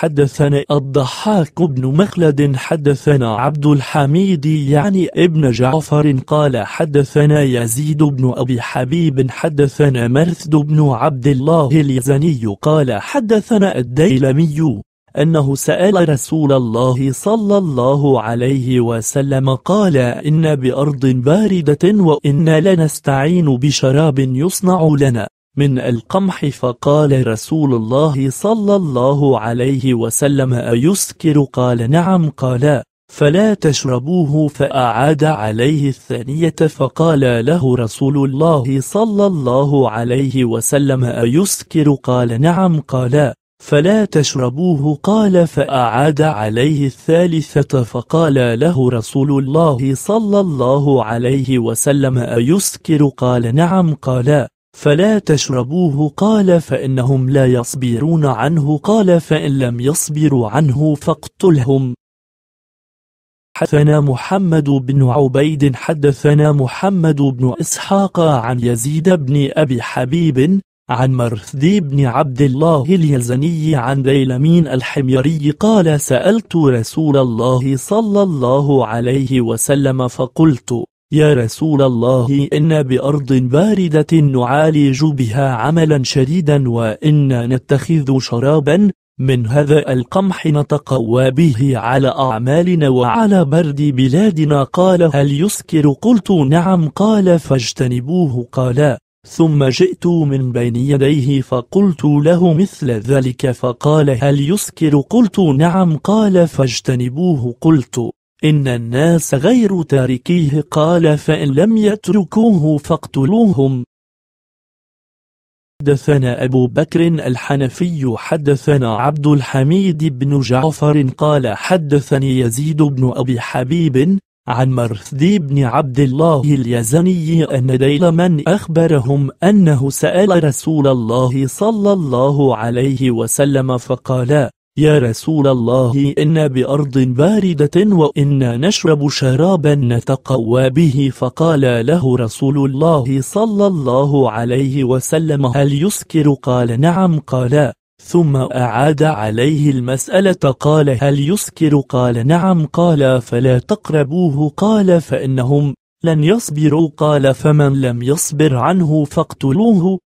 حدثنا الضحاك بن مخلد حدثنا عبد الحميد يعني ابن جعفر قال حدثنا يزيد بن أبي حبيب حدثنا مرثد بن عبد الله اليزني قال حدثنا الديلمي أنه سأل رسول الله صلى الله عليه وسلم قال إن بأرض باردة وإن لنستعين بشراب يصنع لنا من القمح فقال رسول الله صلى الله عليه وسلم أيسكر قال نعم قال فلا تشربوه فأعاد عليه الثانية فقال له رسول الله صلى الله عليه وسلم أيسكر قال نعم قال فلا تشربوه قال فأعاد عليه الثالثة فقال له رسول الله صلى الله عليه وسلم أيسكر قال نعم قال فلا تشربوه قال فإنهم لا يصبرون عنه قال فإن لم يصبروا عنه فاقتلهم حدثنا محمد بن عبيد حدثنا محمد بن إسحاق عن يزيد بن أبي حبيب عن مرثدي بن عبد الله اليزني عن ديلمين الحميري قال سألت رسول الله صلى الله عليه وسلم فقلت يا رسول الله إن بأرض باردة نعالج بها عملا شديدا وإنا نتخذ شرابا من هذا القمح نتقوى به على أعمالنا وعلى برد بلادنا قال هل يسكر قلت نعم قال فاجتنبوه قال ثم جئت من بين يديه فقلت له مثل ذلك فقال هل يسكر قلت نعم قال فاجتنبوه قلت إن الناس غير تاركيه قال فإن لم يتركوه فاقتلوهم حدثنا أبو بكر الحنفي حدثنا عبد الحميد بن جعفر قال حدثني يزيد بن أبي حبيب عن مرثدي بن عبد الله اليزني أن ديلما أخبرهم أنه سأل رسول الله صلى الله عليه وسلم فقال يا رسول الله إنا بأرض باردة وإنا نشرب شرابا نتقوى به فقال له رسول الله صلى الله عليه وسلم هل يسكر قال نعم قال ثم أعاد عليه المسألة قال هل يسكر قال نعم قال فلا تقربوه قال فإنهم لن يصبروا قال فمن لم يصبر عنه فاقتلوه